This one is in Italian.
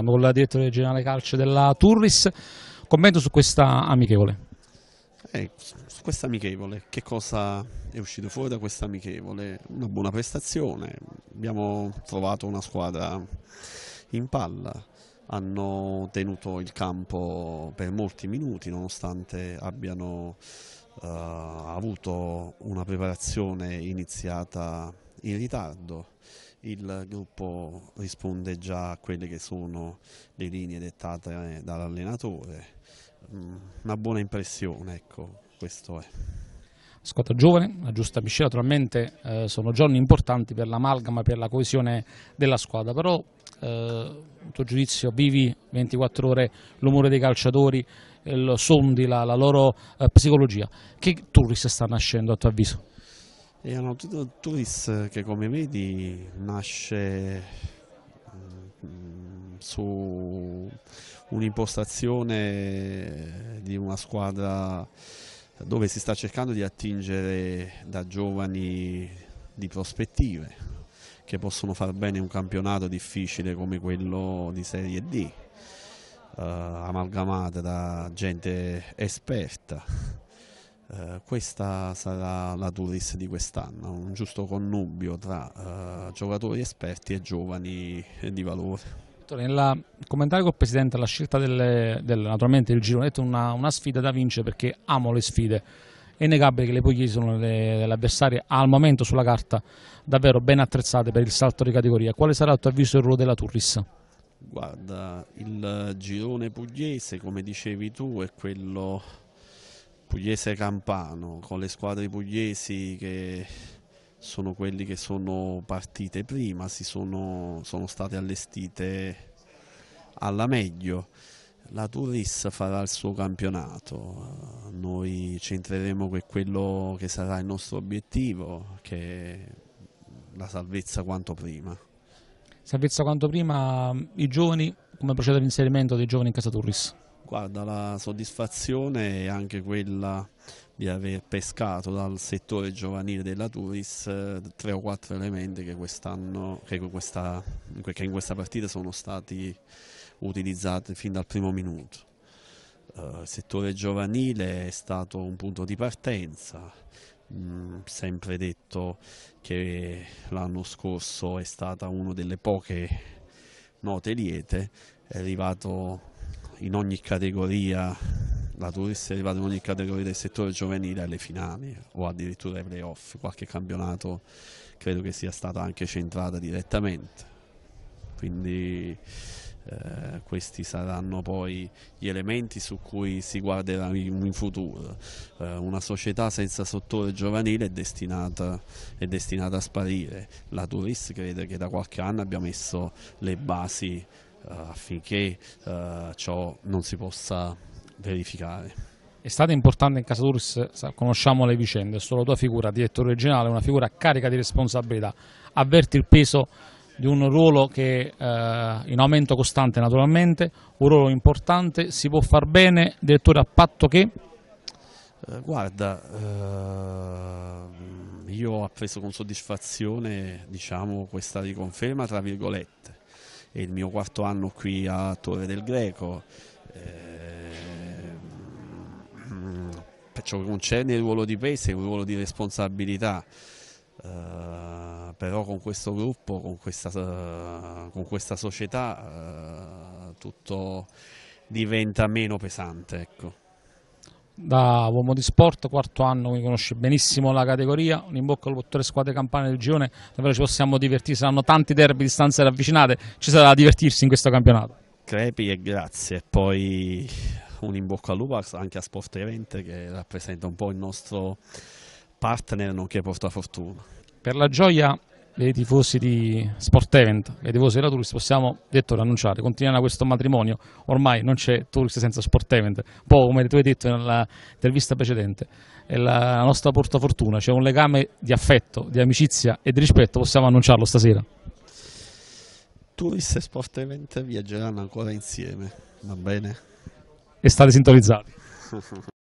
Siamo con la direttore generale calcio della Turris. Commento su questa amichevole. Eh, su questa amichevole, che cosa è uscito fuori da questa amichevole? Una buona prestazione, abbiamo trovato una squadra in palla, hanno tenuto il campo per molti minuti nonostante abbiano eh, avuto una preparazione iniziata in ritardo il gruppo risponde già a quelle che sono le linee dettate eh, dall'allenatore. Mm, una buona impressione, ecco, questo è. Squadra giovane, la giusta miscela naturalmente eh, sono giorni importanti per l'amalgama, per la coesione della squadra, però eh, il tuo giudizio vivi 24 ore l'umore dei calciatori, il, sondi la, la loro eh, psicologia. Che turri sta nascendo a tuo avviso? È a Nautilus Tourist che come vedi nasce mm, su un'impostazione di una squadra dove si sta cercando di attingere da giovani di prospettive che possono far bene un campionato difficile come quello di Serie D, eh, amalgamate da gente esperta eh, questa sarà la Turris di quest'anno, un giusto connubio tra uh, giocatori esperti e giovani di valore. Nel commentare col Presidente la scelta delle, del, naturalmente del girone, è una, una sfida da vincere perché amo le sfide. È innegabile che le Pugliesi sono le, le avversarie al momento sulla carta davvero ben attrezzate per il salto di categoria. Quale sarà a tuo avviso il ruolo della Turris? Guarda, il girone pugliese, come dicevi tu, è quello pugliese campano con le squadre pugliesi che sono quelli che sono partite prima, si sono, sono state allestite alla meglio. La Turris farà il suo campionato, noi centreremo con quello che sarà il nostro obiettivo, che è la salvezza quanto prima. Salvezza quanto prima i giovani, come procede l'inserimento dei giovani in casa Turris? Guarda, la soddisfazione è anche quella di aver pescato dal settore giovanile della Turis eh, tre o quattro elementi che, quest'anno, che, questa, che in questa partita sono stati utilizzati fin dal primo minuto. Uh, il settore giovanile è stato un punto di partenza, mm, sempre detto che l'anno scorso è stata una delle poche note liete, è arrivato in ogni categoria, la Tourist è arrivata in ogni categoria del settore giovanile alle finali o addirittura ai playoff, qualche campionato credo che sia stata anche centrata direttamente. Quindi eh, questi saranno poi gli elementi su cui si guarderà in, in futuro. Eh, una società senza settore giovanile è destinata, è destinata a sparire. La Tourist crede che da qualche anno abbia messo le basi eh, affinché eh, ciò non si possa verificare. È stata importante in casa Turis, conosciamo le vicende, è solo tua figura, direttore regionale, una figura carica di responsabilità, avverti il peso di un ruolo che eh, in aumento costante naturalmente, un ruolo importante, si può far bene, direttore a patto che? Eh, guarda, eh, io ho appreso con soddisfazione diciamo, questa riconferma, tra virgolette, è il mio quarto anno qui a Torre del Greco. Per ciò che concerne il ruolo di Pace è un ruolo di responsabilità. Uh, però con questo gruppo, con questa, uh, con questa società uh, tutto diventa meno pesante. Ecco da uomo di sport, quarto anno, mi conosce benissimo la categoria, un in bocca al bottone squadre campane del girone, davvero ci possiamo divertire, saranno tanti derby di stanze ravvicinate, ci sarà da divertirsi in questo campionato. Crepi e grazie, poi un in bocca al lupo anche a Sport Event che rappresenta un po' il nostro partner nonché porta fortuna. Per la gioia dei tifosi di Sport Event e dei tifosi della Turis possiamo detto annunciare, continuare questo matrimonio, ormai non c'è Turis senza Sport Event, un po' come tu hai detto nell'intervista precedente, è la nostra portafortuna, c'è un legame di affetto, di amicizia e di rispetto, possiamo annunciarlo stasera. Turis e Sport Event viaggeranno ancora insieme, va bene? E state sintonizzati.